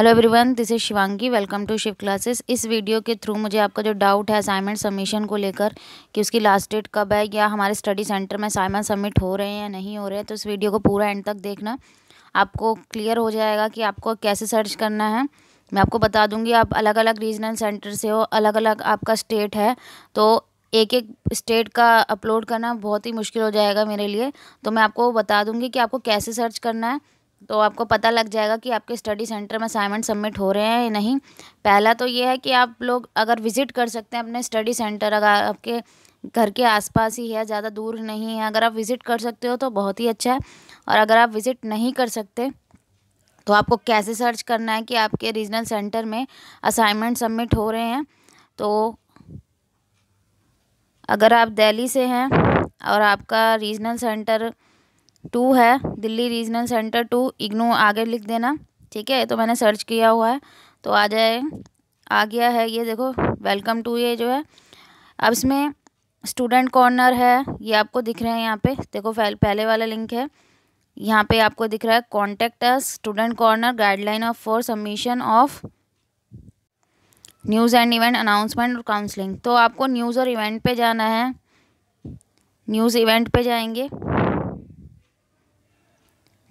hello everyone this is Shivangi welcome to Shiv classes इस वीडियो के थ्रू मुझे आपका जो डाउट है असाइनमेंट सबमिशन को लेकर कि उसकी लास्ट डेट कब है या हमारे स्टडी सेंटर में असाइनमेंट सबमिट हो रहे हैं या नहीं हो रहे हैं तो इस वीडियो को पूरा एंड तक देखना आपको क्लियर हो जाएगा कि आपको कैसे सर्च करना है मैं आपको बता दूँगी आप अलग अलग रीजनल सेंटर से हो अलग अलग आपका स्टेट है तो एक एक स्टेट का अपलोड करना बहुत ही मुश्किल हो जाएगा मेरे लिए तो मैं आपको बता दूंगी कि आपको कैसे सर्च करना है तो आपको पता लग जाएगा कि आपके स्टडी सेंटर में असाइनमेंट सबमिट हो रहे हैं या नहीं पहला तो ये है कि आप लोग अगर विज़िट कर सकते हैं अपने स्टडी सेंटर अगर आपके घर के आसपास ही है ज़्यादा दूर नहीं है अगर आप विज़िट कर सकते हो तो बहुत ही अच्छा है और अगर आप विज़िट नहीं कर सकते तो आपको कैसे सर्च करना है कि आपके रीजनल सेंटर में असाइनमेंट सबमिट हो रहे हैं तो अगर आप दिल्ली से हैं और आपका रीजनल सेंटर टू है Delhi regional centre two IGNOU आगे लिख देना ठीक है तो मैंने सर्च किया हुआ है तो आ जाए आ गया है ये देखो वेलकम टू ये जो है अब इसमें स्टूडेंट कॉर्नर है ये आपको दिख रहे हैं यहाँ पे देखो पहले वाला लिंक है यहाँ पे आपको दिख रहा है contact us student corner guideline of for submission of news and event announcement और काउंसलिंग तो आपको न्यूज़ और इवेंट पे जाना है न्यूज़ इवेंट पे जाएंगे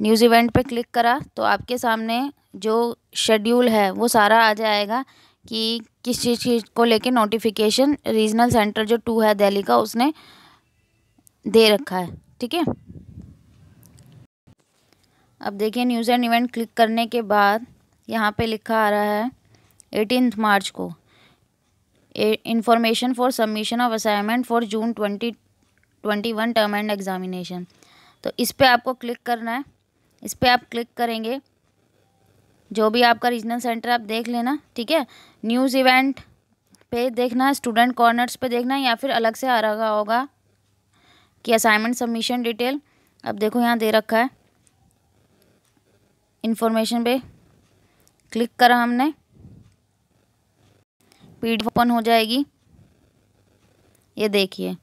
न्यूज़ इवेंट पे क्लिक करा तो आपके सामने जो शेड्यूल है वो सारा आ जाएगा कि किस चीज़ चीज़ को लेके नोटिफिकेशन रीजनल सेंटर जो टू है दिल्ली का उसने दे रखा है ठीक है अब देखिए न्यूज़ एंड इवेंट क्लिक करने के बाद यहाँ पे लिखा आ रहा है एटीन मार्च को information for submission of assignment for June twenty twenty one term end examination तो इस पर आपको क्लिक करना है इस पर आप क्लिक करेंगे जो भी आपका रीजनल सेंटर आप देख लेना ठीक है न्यूज़ इवेंट पे देखना स्टूडेंट कॉर्नर्स पे देखना या फिर अलग से आ रहा होगा कि असाइनमेंट सबमिशन डिटेल अब देखो यहाँ दे रखा है इन्फॉर्मेशन पे क्लिक करा हमने पी ओपन हो जाएगी ये देखिए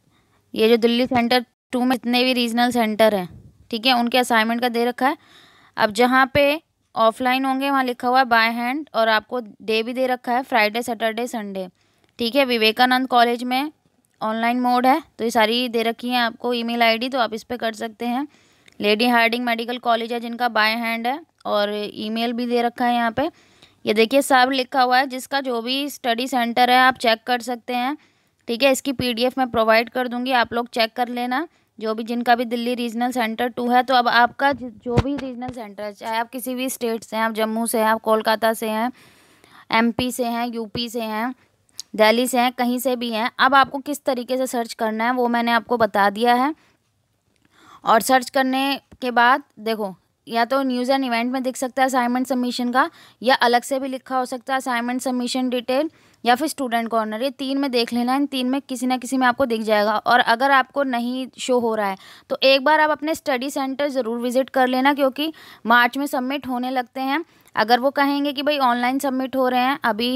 ये जो दिल्ली सेंटर टू में जितने भी रीजनल सेंटर हैं ठीक है उनके असाइनमेंट का दे रखा है अब जहाँ पे ऑफलाइन होंगे वहाँ लिखा हुआ है बाय हैंड और आपको डे भी दे रखा है फ्राइडे सैटरडे संडे ठीक है विवेकानंद कॉलेज में ऑनलाइन मोड है तो ये सारी दे रखी है आपको ईमेल आईडी तो आप इस पर कर सकते हैं लेडी हार्डिंग मेडिकल कॉलेज है जिनका बाय हैंड है और ईमेल भी दे रखा है यहाँ पर ये देखिए सब लिखा हुआ है जिसका जो भी स्टडी सेंटर है आप चेक कर सकते हैं ठीक है इसकी पीडीएफ मैं प्रोवाइड कर दूँगी आप लोग चेक कर लेना जो भी जिनका भी दिल्ली रीजनल सेंटर टू है तो अब आपका जो भी रीजनल सेंटर है चाहे आप किसी भी स्टेट से हैं आप जम्मू से हैं आप कोलकाता से हैं एमपी से हैं यूपी से हैं दिल्ली से हैं कहीं से भी हैं अब आपको किस तरीके से सर्च करना है वो मैंने आपको बता दिया है और सर्च करने के बाद देखो या तो न्यूज़ एंड इवेंट में दिख सकता है असाइनमेंट सबमिशन का या अलग से भी लिखा हो सकता है असाइनमेंट सबमिशन डिटेल या फिर स्टूडेंट कॉर्नर ये तीन में देख लेना इन तीन में किसी ना किसी में आपको दिख जाएगा और अगर आपको नहीं शो हो रहा है तो एक बार आप अपने स्टडी सेंटर ज़रूर विज़िट कर लेना क्योंकि मार्च में सबमिट होने लगते हैं अगर वो कहेंगे कि भाई ऑनलाइन सबमिट हो रहे हैं अभी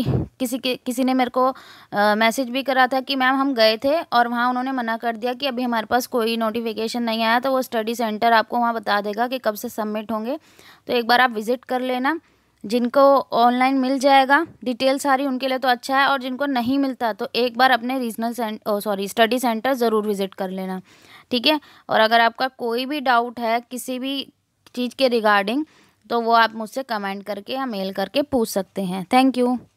किसी के किसी ने मेरे को मैसेज भी करा था कि मैम हम गए थे और वहाँ उन्होंने मना कर दिया कि अभी हमारे पास कोई नोटिफिकेशन नहीं आया तो वो स्टडी सेंटर आपको वहाँ बता देगा कि कब से सबमिट होंगे तो एक बार आप विज़िट कर लेना जिनको ऑनलाइन मिल जाएगा डिटेल सारी उनके लिए तो अच्छा है और जिनको नहीं मिलता तो एक बार अपने regional centre sorry study centre ज़रूर विज़िट कर लेना ठीक है और अगर आपका कोई भी डाउट है किसी भी चीज़ के रिगार्डिंग तो वो आप मुझसे कमेंट करके या मेल करके पूछ सकते हैं थैंक यू